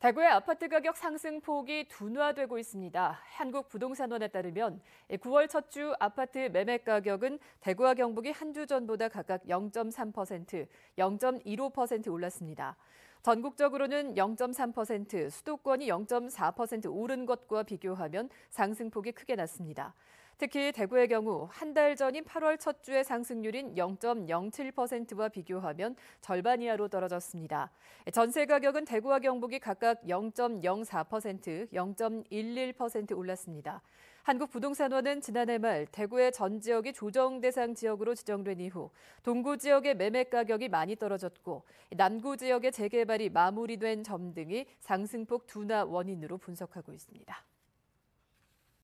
대구의 아파트 가격 상승 폭이 둔화되고 있습니다. 한국부동산원에 따르면 9월 첫 주 아파트 매매 가격은 대구와 경북이 한 주 전보다 각각 0.3%, 0.15% 올랐습니다. 전국적으로는 0.3%, 수도권이 0.4% 오른 것과 비교하면 상승폭이 크게 났습니다. 특히 대구의 경우 한 달 전인 8월 첫 주의 상승률인 0.07%와 비교하면 절반 이하로 떨어졌습니다. 전세 가격은 대구와 경북이 각각 0.04%, 0.11% 올랐습니다. 한국부동산원은 지난해 말 대구의 전 지역이 조정 대상 지역으로 지정된 이후 동구 지역의 매매 가격이 많이 떨어졌고 남구 지역의 재개발이 마무리된 점 등이 상승폭 둔화 원인으로 분석하고 있습니다.